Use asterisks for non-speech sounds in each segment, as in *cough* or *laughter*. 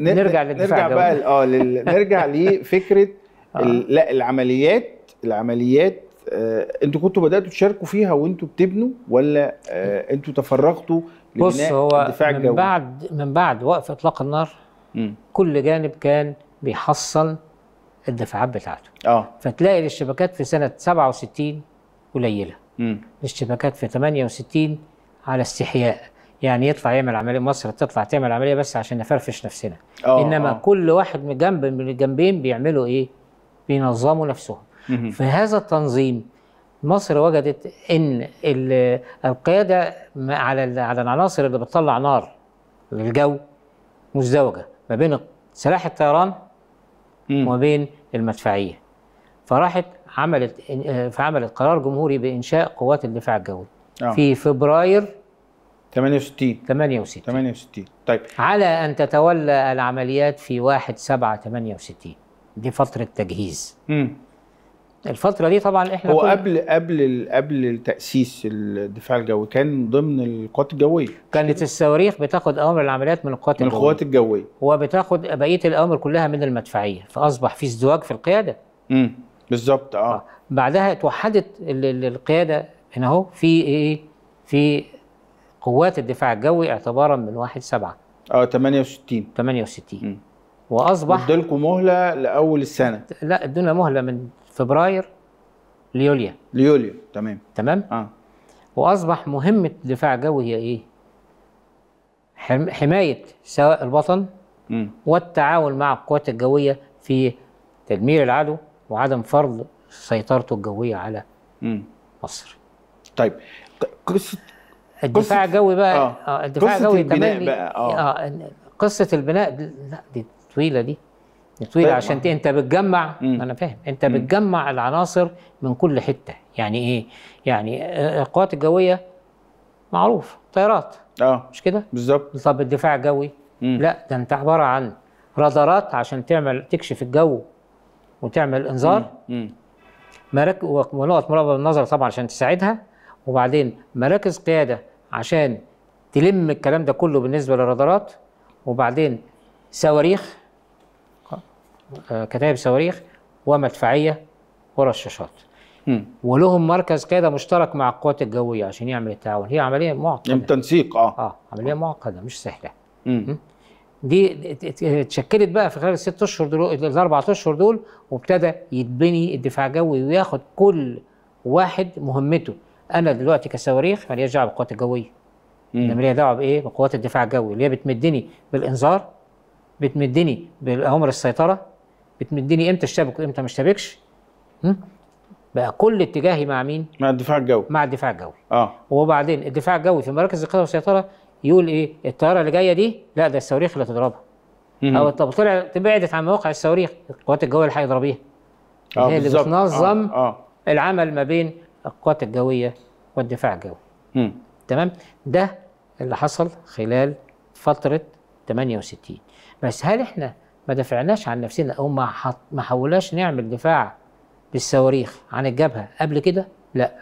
نرجع نرجع بقى اه لل... *laughs* نرجع لفكره آه. ال... لا العمليات العمليات آه انتوا كنتوا بداتوا تشاركوا فيها وانتوا بتبنوا ولا آه انتوا تفرغتوا بص هو الدفاع من الجوي. بعد من بعد وقف اطلاق النار م. كل جانب كان بيحصل الدفاعات بتاعته اه فتلاقي الاشتباكات في سنه 67 قليله الاشتباكات في 68 على استحياء يعني يطلع يعمل عمليه مصر تطلع تعمل عمليه بس عشان نفرفش نفسنا أوه انما أوه. كل واحد من جنب من الجنبين بيعملوا ايه بينظموا نفسهم في هذا التنظيم مصر وجدت ان القياده على على العناصر اللي بتطلع نار للجو مزدوجه ما بين سلاح الطيران وما بين المدفعيه فراحت عملت آه، فعملت قرار جمهوري بانشاء قوات الدفاع الجوي أوه. في فبراير 68 68 68 طيب على ان تتولى العمليات في 1 7 68 دي فتره تجهيز امم الفتره دي طبعا احنا هو قبل قبل قبل تاسيس الدفاع الجوي كان ضمن القوات الجويه كانت الصواريخ بتاخد اوامر العمليات من القوات الجويه من القوات الجويه وبتاخد بقيه الاوامر كلها من المدفعيه فاصبح في ازدواج في القياده امم بالظبط آه. اه بعدها اتوحدت القياده هنا اهو في ايه في قوات الدفاع الجوي اعتبارا من 1 7 اه 68 68 واصبح ادالكم مهله لاول السنه لا ادونا مهله من فبراير ليوليا ليوليا تمام تمام اه واصبح مهمه الدفاع الجوي هي ايه؟ حمايه سواء الوطن والتعاون مع القوات الجويه في تدمير العدو وعدم فرض سيطرته الجويه على م. مصر. طيب قصه الدفاع الجوي بقى اه, آه الدفاع الجوي البناء بقى اه, آه قصه البناء لا دي طويله دي طويله طيب عشان انت بتجمع مم. انا فاهم انت مم. بتجمع العناصر من كل حته يعني ايه يعني آه، القوات الجويه معروف طيارات اه مش كده بالظبط طب الدفاع الجوي مم. لا ده انت عباره عن رادارات عشان تعمل تكشف الجو وتعمل انذار مراكز ونقط مراقبه النظر طبعا عشان تساعدها وبعدين مراكز قياده عشان تلم الكلام ده كله بالنسبه للرادارات وبعدين صواريخ آه، كتائب صواريخ ومدفعيه ورشاشات ولهم مركز قياده مشترك مع القوات الجويه عشان يعمل التعاون هي عمليه معقده يعني تنسيق اه اه عمليه معقده مش سهله دي اتشكلت بقى في خلال الست اشهر دول الاربع اشهر دول وابتدى يتبني الدفاع الجوي وياخد كل واحد مهمته انا دلوقتي كصواريخ ماليش يعني دعوه بالقوات الجويه انا يعني ليا دعوه بايه بقوات الدفاع الجوي اللي هي بتمدني بالانذار بتمدني بالاوامر السيطره بتمدني امتى اشتبك وامتى ما اشتبكش بقى كل اتجاهي مع مين مع الدفاع الجوي مع الدفاع الجوي اه وبعدين الدفاع الجوي في مراكز القياده والسيطره يقول ايه الطياره اللي جايه دي لا ده الصواريخ اللي تضربها او طب طلع تبعدت عن مواقع الصواريخ القوات الجويه اللي هيضربيها آه، هي اللي بتنظم آه. آه. العمل ما بين القوات الجويه والدفاع الجوي. م. تمام؟ ده اللي حصل خلال فتره 68 بس هل احنا ما دافعناش عن نفسنا او ما ما حاولناش نعمل دفاع بالصواريخ عن الجبهه قبل كده؟ لا.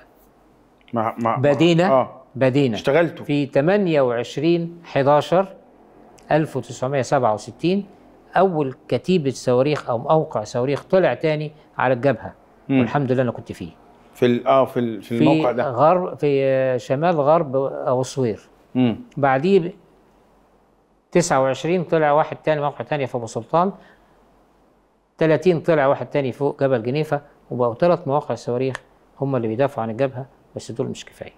ما ما بدينا آه. بدينا اشتغلتوا في 28 11 1967 اول كتيبه صواريخ او موقع صواريخ طلع تاني على الجبهه م. والحمد لله انا كنت فيه في ال اه في, ال في الموقع ده في غرب في شمال غرب غصوير بعديه 29 طلع واحد تاني موقع تاني في ابو سلطان 30 طلع واحد تاني فوق جبل جنيفه وبقوا ثلاث مواقع صواريخ هم اللي بيدافعوا عن الجبهه بس دول مش كفايه